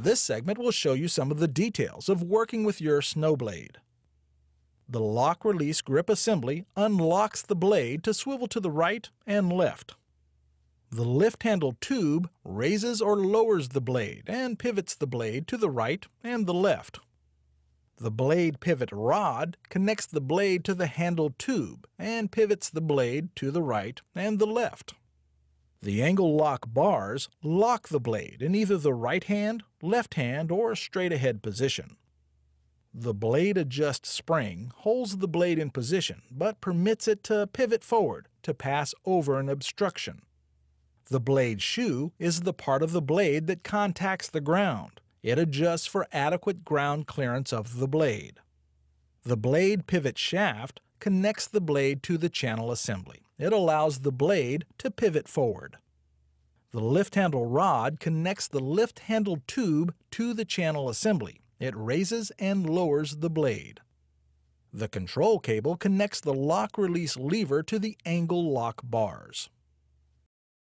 This segment will show you some of the details of working with your snowblade. The lock release grip assembly unlocks the blade to swivel to the right and left. The lift handle tube raises or lowers the blade and pivots the blade to the right and the left. The blade pivot rod connects the blade to the handle tube and pivots the blade to the right and the left. The angle lock bars lock the blade in either the right hand, left hand, or straight ahead position. The blade adjust spring holds the blade in position but permits it to pivot forward to pass over an obstruction. The blade shoe is the part of the blade that contacts the ground. It adjusts for adequate ground clearance of the blade. The blade pivot shaft connects the blade to the channel assembly. It allows the blade to pivot forward. The lift handle rod connects the lift handle tube to the channel assembly. It raises and lowers the blade. The control cable connects the lock release lever to the angle lock bars.